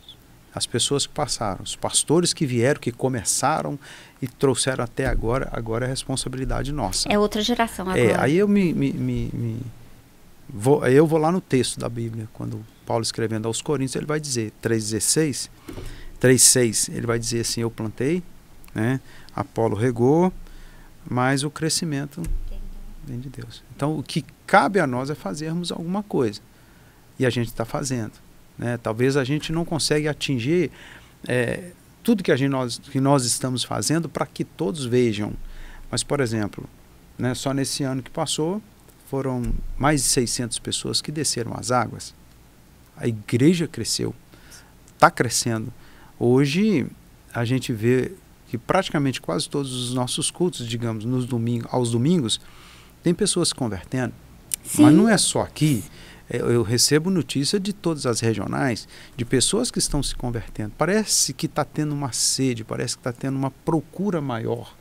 [SPEAKER 2] as pessoas que passaram, os pastores que vieram, que começaram e trouxeram até agora, agora é responsabilidade nossa. É
[SPEAKER 1] outra geração é, agora. É,
[SPEAKER 2] aí eu me, me, me, me vou, eu vou lá no texto da Bíblia, quando Paulo escrevendo aos Coríntios, ele vai dizer, 3,16, 3,6, ele vai dizer assim, eu plantei, né, Apolo regou, mas o crescimento vem de Deus. Então, o que cabe a nós é fazermos alguma coisa. E a gente está fazendo. Né? Talvez a gente não consegue atingir é, tudo que, a gente, nós, que nós estamos fazendo para que todos vejam. Mas, por exemplo, né, só nesse ano que passou, foram mais de 600 pessoas que desceram as águas. A igreja cresceu, está crescendo. Hoje, a gente vê que praticamente quase todos os nossos cultos, digamos, nos domingos, aos domingos, tem pessoas se convertendo. Sim. Mas não é só aqui. É, eu recebo notícia de todas as regionais, de pessoas que estão se convertendo. Parece que está tendo uma sede, parece que está tendo uma procura maior.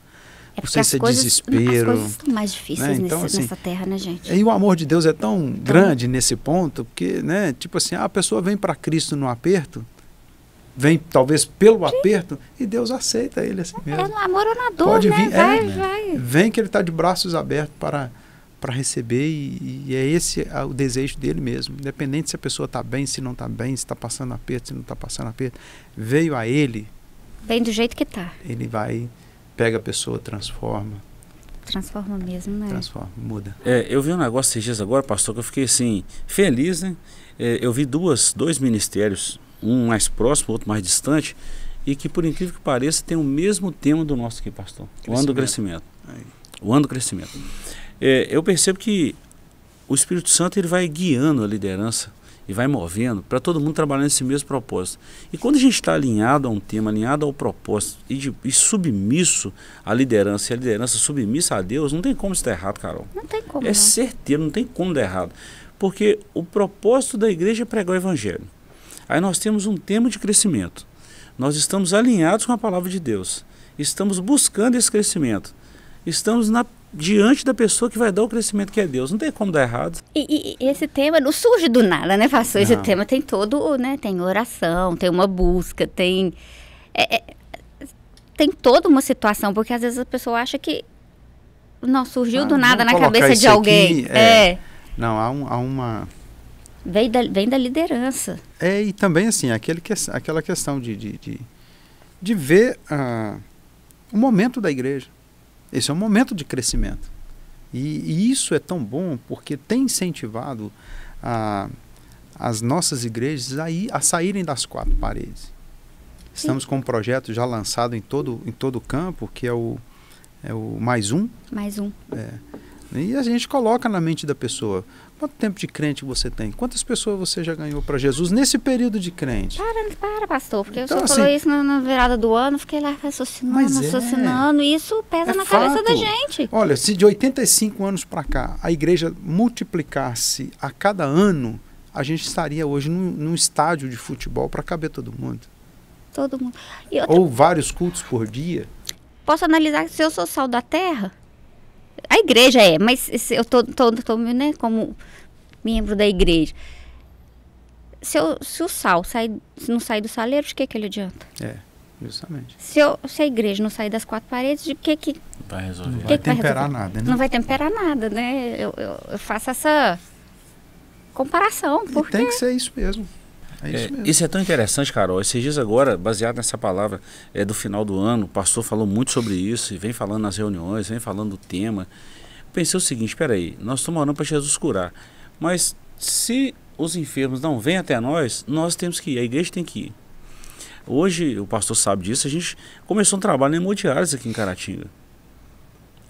[SPEAKER 2] É não sei se é coisas, desespero. As coisas estão mais difíceis né? então, nesse, assim, nessa terra, né, gente? E o amor de Deus é tão então, grande nesse ponto, porque, né, tipo assim, ah, a pessoa vem para Cristo no aperto, vem talvez pelo aperto, e Deus aceita ele assim é, mesmo. É no amor ou na dor, Pode né? Vir, é, vai, é, vai. Vem que ele está de braços abertos para para receber e, e, é esse o desejo dele mesmo. Independente se a pessoa está bem, se não está bem, se está passando aperto, se não está passando aperto, veio a ele. Vem do
[SPEAKER 1] jeito que está.
[SPEAKER 3] Ele vai, pega a pessoa, transforma.
[SPEAKER 1] Transforma mesmo, né?
[SPEAKER 3] Transforma, muda. É, eu vi um negócio esses dias agora, pastor, que eu fiquei assim, feliz, né? É, eu vi duas, dois ministérios, um mais próximo, outro mais distante, e que por incrível que pareça tem o mesmo tema do nosso aqui, pastor. O ano do crescimento. Aí. O ano do crescimento é, eu percebo que o Espírito Santo ele vai guiando a liderança e vai movendo para todo mundo trabalhar nesse mesmo propósito. E quando a gente está alinhado a um tema, alinhado ao propósito e, de, e submisso à liderança, e a liderança submissa a Deus, não tem como isso dar errado, Carol. Não tem como. É não. certeiro, não tem como dar errado. Porque o propósito da igreja é pregar o evangelho. Aí nós temos um tema de crescimento. Nós estamos alinhados com a palavra de Deus. Estamos buscando esse crescimento. Estamos na diante da pessoa que vai dar o crescimento que é Deus. Não tem como dar errado.
[SPEAKER 1] E, e esse tema não surge do nada, né, Pastor? Esse tema tem todo, né? Tem oração, tem uma busca, tem. É, é, tem toda uma situação, porque às vezes a pessoa acha que. Não, surgiu ah, do nada na cabeça de alguém. Aqui, é, é.
[SPEAKER 2] Não, há, um, há uma.
[SPEAKER 1] Vem da, vem da liderança.
[SPEAKER 2] É, e também, assim, aquele que, aquela questão de, de, de, de ver uh, o momento da igreja. Esse é um momento de crescimento. E, e isso é tão bom porque tem incentivado a, as nossas igrejas a, ir, a saírem das quatro paredes. Estamos com um projeto já lançado em todo em todo o campo, que é o, é o Mais Um. Mais Um. É, e a gente coloca na mente da pessoa. Quanto tempo de crente você tem? Quantas pessoas você já ganhou para Jesus nesse período de crente? Para,
[SPEAKER 1] para, pastor, porque então, o senhor assim, falou isso na, virada do ano, fiquei lá raciocinando, é. raciocinando, é, e isso pesa é na fato. cabeça da gente. Olha,
[SPEAKER 2] se de 85 anos para cá a igreja multiplicasse a cada ano, a gente estaria hoje num, num estádio de futebol para caber todo mundo.
[SPEAKER 1] Todo mundo. Ou
[SPEAKER 2] vários cultos por dia.
[SPEAKER 1] Posso analisar se eu sou sal da terra? A igreja é, mas eu tô, tô, tô né, como membro da igreja. Se, eu, se o sal sai, se não sair do saleiro, de que, que ele adianta?
[SPEAKER 2] É, justamente. Se,
[SPEAKER 1] eu, se a igreja não sair das quatro paredes, de que que.
[SPEAKER 2] Vai resolver. Não vai que temperar vai nada, né? Não vai
[SPEAKER 1] temperar nada, né? Eu, eu, eu faço essa comparação. Porque... E tem que ser isso
[SPEAKER 2] mesmo.
[SPEAKER 3] É isso, é, isso, é, tão interessante, Carol. Esses dias agora, baseado nessa palavra é, do final do ano, o pastor falou muito sobre isso e vem falando nas reuniões, vem falando do tema. Pensei o seguinte: espera aí, nós estamos orando para Jesus curar, mas se os enfermos não vêm até nós, nós temos que ir, a igreja tem que ir. Hoje, o pastor sabe disso, a gente começou um trabalho em hemodiálise aqui em Caratinga.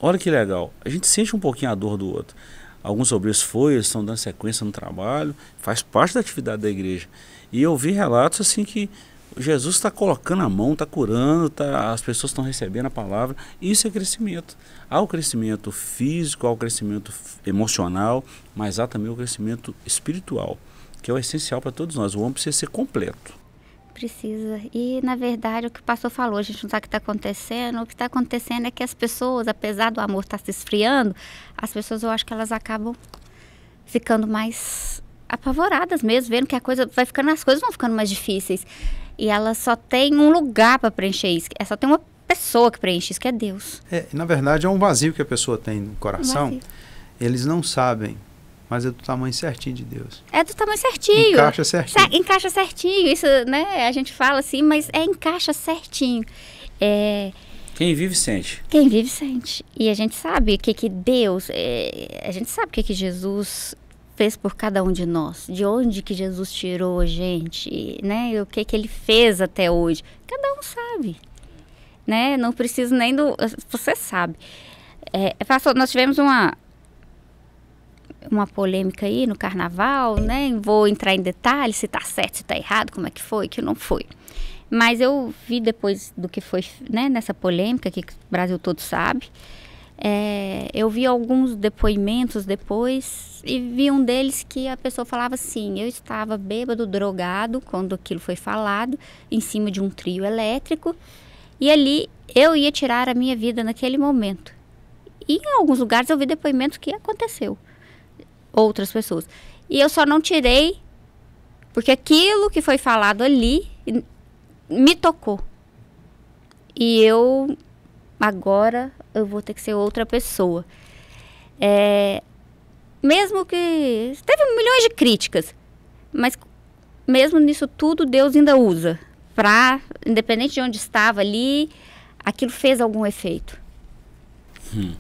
[SPEAKER 3] Olha que legal, a gente sente um pouquinho a dor do outro. Alguns obreiros foram, estão dando sequência no trabalho, faz parte da atividade da igreja. E eu vi relatos assim que Jesus está colocando a mão, está curando, tá, as pessoas estão recebendo a palavra. Isso é crescimento. Há o crescimento físico, há o crescimento emocional, mas há também o crescimento espiritual, que é o essencial para todos nós. O homem precisa ser completo.
[SPEAKER 1] Precisa. E, na verdade, o que o pastor falou, a gente não sabe o que está acontecendo. O que está acontecendo é que as pessoas, apesar do amor estar tá se esfriando, as pessoas, eu acho que elas acabam ficando mais apavoradas mesmo, vendo que a coisa vai ficando, as coisas vão ficando mais difíceis. E ela só tem um lugar para preencher isso, ela é só tem uma pessoa que preenche isso, que é Deus.
[SPEAKER 2] É, na verdade, é um vazio que a pessoa tem no coração. Um Eles não sabem, mas é do tamanho certinho de Deus.
[SPEAKER 1] É do tamanho certinho. Encaixa
[SPEAKER 2] certinho.
[SPEAKER 3] Sa
[SPEAKER 1] encaixa certinho, isso, né? A gente fala assim, mas é encaixa certinho. É...
[SPEAKER 3] Quem vive sente.
[SPEAKER 1] Quem vive sente. E a gente sabe o que, que Deus, é, a gente sabe o que, que Jesus fez por cada um de nós, de onde que Jesus tirou a gente, né? o que que ele fez até hoje. Cada um sabe, né? Não preciso nem do você sabe. É, é, pastor, nós tivemos uma uma polêmica aí no carnaval, né? Vou entrar em detalhes se tá certo, se tá errado, como é que foi, que não foi. Mas eu vi depois do que foi, né, nessa polêmica que o Brasil todo sabe, é, eu vi alguns depoimentos depois e vi um deles que a pessoa falava assim: eu estava bêbado, drogado, quando aquilo foi falado, em cima de um trio elétrico, e ali eu ia tirar a minha vida naquele momento. E em alguns lugares eu vi depoimentos que aconteceu, outras pessoas. E eu só não tirei porque aquilo que foi falado ali me tocou. E eu agora eu vou ter que ser outra pessoa. É, mesmo que. Teve milhões de críticas, mas mesmo nisso tudo, Deus ainda usa. Pra, independente de onde estava ali, aquilo fez algum efeito. Hum.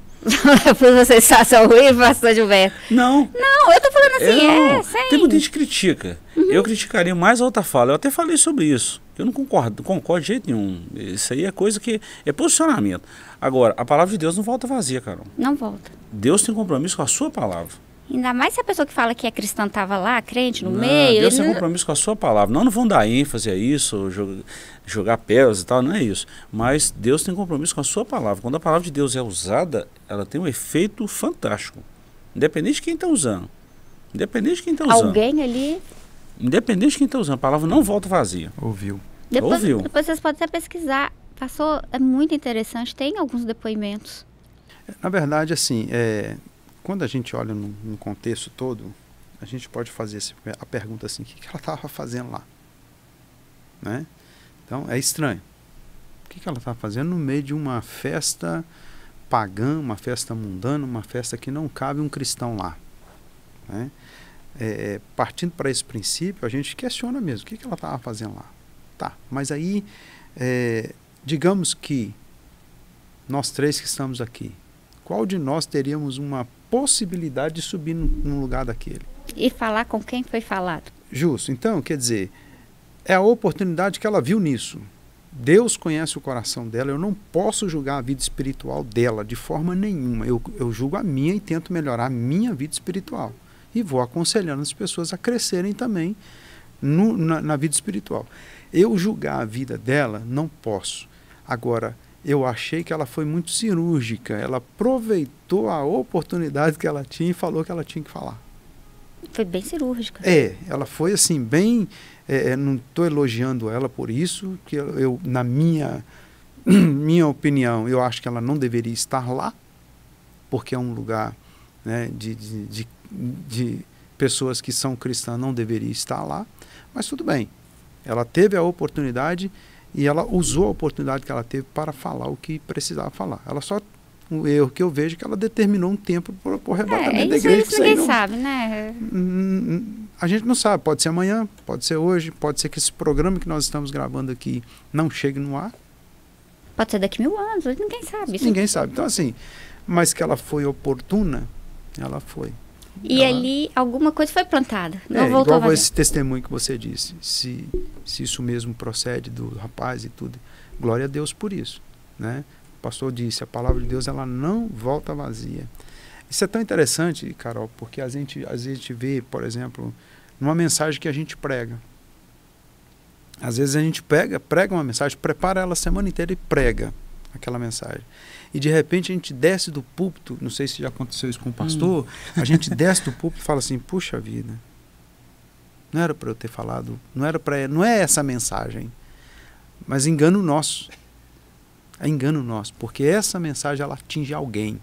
[SPEAKER 1] Foi uma sensação ruim, pastor Gilberto. Não. Não, eu tô
[SPEAKER 3] falando assim, eu, é, sem... Tem muita gente que critica. Uhum. Eu criticaria mais a outra fala. Eu até falei sobre isso. Eu não concordo, concordo de jeito nenhum. Isso aí é coisa que é posicionamento. Agora, a palavra de Deus não volta vazia, Carol. Não volta. Deus tem compromisso com a sua palavra.
[SPEAKER 1] Ainda mais se a pessoa que fala que é cristã estava lá, crente, no não, meio. Deus tem não...
[SPEAKER 3] compromisso com a sua palavra. Nós não vamos dar ênfase a isso, jogar, jogar pedras e tal, não é isso. Mas Deus tem compromisso com a sua palavra. Quando a palavra de Deus é usada, ela tem um efeito fantástico. Independente de quem está usando. Independente de quem está usando.
[SPEAKER 1] Alguém ali.
[SPEAKER 3] Independente de quem está usando. A palavra não volta vazia. Ouviu. Depois, Ouviu. depois
[SPEAKER 1] vocês podem até pesquisar. Passou, é muito interessante, tem alguns depoimentos.
[SPEAKER 2] Na verdade, assim, é, quando a gente olha num, contexto todo, a gente pode fazer a pergunta assim, o que, que ela estava fazendo lá? Né? Então, é estranho. O que, que ela estava fazendo no meio de uma festa pagã, uma festa mundana, uma festa que não cabe um cristão lá? Né? É, é partindo para esse princípio, a gente questiona mesmo, o que, que ela estava fazendo lá? Tá, mas aí, é, digamos que nós três que estamos aqui, qual de nós teríamos uma possibilidade de subir num, lugar daquele? E falar com quem foi falado. Justo. Então, quer dizer, é a oportunidade que ela viu nisso. Deus conhece o coração dela, eu não posso julgar a vida espiritual dela de forma nenhuma. Eu, eu julgo a minha e tento melhorar a minha vida espiritual. E vou aconselhando as pessoas a crescerem também no, na, na vida espiritual. Eu julgar a vida dela, não posso. Agora, eu achei que ela foi muito cirúrgica. Ela aproveitou a oportunidade que ela tinha e falou que ela tinha que falar.
[SPEAKER 1] Foi bem cirúrgica. É,
[SPEAKER 2] ela foi assim, bem. É, é não estou elogiando ela por isso, que eu, eu, na minha, minha opinião, eu acho que ela não deveria estar lá, porque é um lugar né, de, de, de, de pessoas que são cristãs, não deveria estar lá. Mas tudo bem, ela teve a oportunidade e ela usou a oportunidade que ela teve para falar o que precisava falar. Ela só o erro que eu vejo é que ela determinou um tempo para o é, arrebatamento é, da igreja. Isso, isso ninguém não, sabe, né? Hum, hum, hum. A gente não sabe. Pode ser amanhã, pode ser hoje, pode ser que esse programa que nós estamos gravando aqui não chegue no ar.
[SPEAKER 1] Pode ser daqui mil anos, ninguém sabe. Isso ninguém sabe. Então, assim,
[SPEAKER 2] mas que ela foi oportuna, ela foi. E
[SPEAKER 1] ali alguma coisa foi plantada. Não é, voltou igual a esse
[SPEAKER 2] testemunho que você disse. Se, se isso mesmo procede do rapaz e tudo. Glória a Deus por isso. Né? O pastor disse, a palavra de Deus ela não volta vazia. Isso é tão interessante, Carol, porque a gente, a gente vê, por exemplo, numa mensagem que a gente prega. Às vezes a gente pega, prega uma mensagem, prepara ela a semana inteira e prega aquela mensagem e de repente a gente desce do púlpito, não sei se já aconteceu isso com o pastor, hum. a gente hum. desce do púlpito e fala assim: puxa vida, não era para eu ter falado, não era para, não é essa a mensagem, mas engano nosso, é engano nosso, porque essa mensagem ela atinge alguém.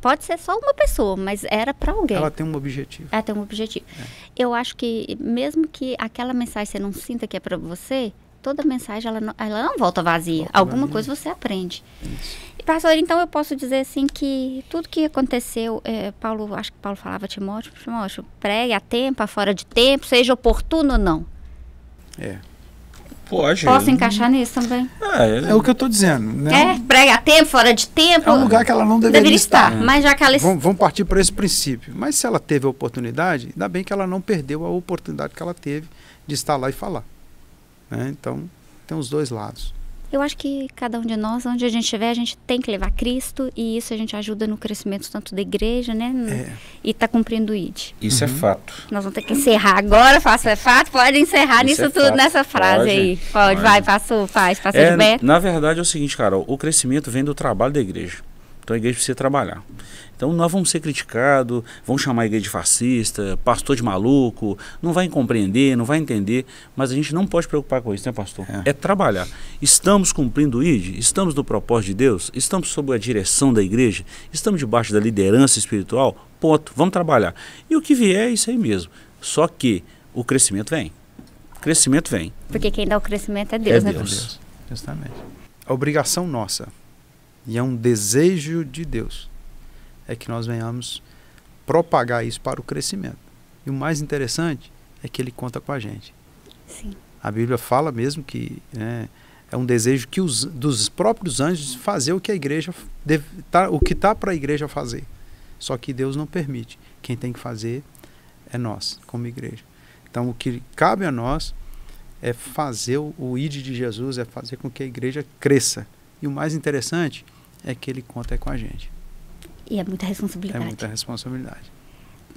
[SPEAKER 1] Pode ser só uma pessoa, mas era para alguém. Ela tem
[SPEAKER 2] um objetivo.
[SPEAKER 3] Ela
[SPEAKER 1] tem um objetivo. É. Eu acho que mesmo que aquela mensagem você não sinta que é para você, toda mensagem ela não, ela não volta vazia. Volta Alguma vazia. coisa você aprende. Isso. E pastor, então eu posso dizer assim que tudo que aconteceu, é, Paulo, acho que Paulo falava Timóteo, Timóteo, pregue a tempo, a fora de tempo, seja oportuno ou não.
[SPEAKER 2] É. Pode. Posso encaixar nisso também? Ah, é, é o que eu estou dizendo. Né?
[SPEAKER 1] É, pregue a tempo, fora de tempo. É um lugar que ela não deveria, deveria estar. estar. É. Mas já que ela... vamos,
[SPEAKER 2] vamos partir para esse princípio. Mas se ela teve a oportunidade, ainda bem que ela não perdeu a oportunidade que ela teve de estar lá e falar. Né? Então, tem os dois lados.
[SPEAKER 1] Eu acho que cada um de nós, onde a gente estiver, a gente tem que levar Cristo e isso a gente ajuda no crescimento tanto da igreja, né? É. E está cumprindo o ID.
[SPEAKER 3] Isso é uhum. é fato.
[SPEAKER 1] Nós vamos ter que encerrar agora, faço é fato, pode encerrar isso nisso é tudo fato. nessa frase pode, aí. Pode, pode. vai, passou, faz, faça é, meta.
[SPEAKER 3] Na verdade é o seguinte, Carol, o crescimento vem do trabalho da igreja. Então a igreja precisa trabalhar. Então nós vamos ser criticados, vão chamar a igreja de fascista, pastor de maluco, não vai compreender, não vai entender, mas a gente não pode preocupar com isso, né, pastor? É, é trabalhar. Estamos cumprindo o ID? Estamos no propósito de Deus? Estamos sob a direção da igreja? Estamos debaixo da liderança espiritual? Ponto. Vamos trabalhar. E o que vier é isso aí mesmo. Só que o crescimento vem. O crescimento vem.
[SPEAKER 1] Porque quem dá o crescimento é Deus, é né? Deus. Deus.
[SPEAKER 3] Justamente. A obrigação
[SPEAKER 2] nossa. E é um desejo de Deus é que nós venhamos propagar isso para o crescimento. E o mais interessante é que ele conta com a gente. Sim. A Bíblia fala mesmo que né, é um desejo que os, dos próprios anjos fazer o que a igreja deve, tá, o que está para a igreja fazer. Só que Deus não permite. Quem tem que fazer é nós, como igreja. Então o que cabe a nós é fazer o, o ID de Jesus, é fazer com que a igreja cresça. E o mais interessante é que ele conta é com a gente.
[SPEAKER 1] E é muita responsabilidade. É muita
[SPEAKER 2] responsabilidade.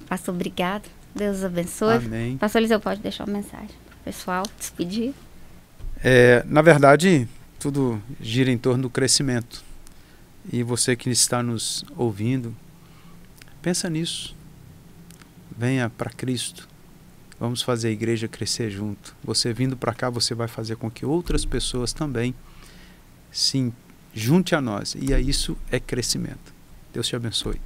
[SPEAKER 1] Pastor, obrigado. Deus abençoe. Amém. Pastor Eliseu, pode deixar uma mensagem para o pessoal, despedir?
[SPEAKER 2] É, na verdade, tudo gira em torno do crescimento. E você que está nos ouvindo, pensa nisso. Venha para Cristo. Vamos fazer a igreja crescer junto. Você vindo para cá, você vai fazer com que outras pessoas também se junte a nós. E a é isso é crescimento. Deus te abençoe.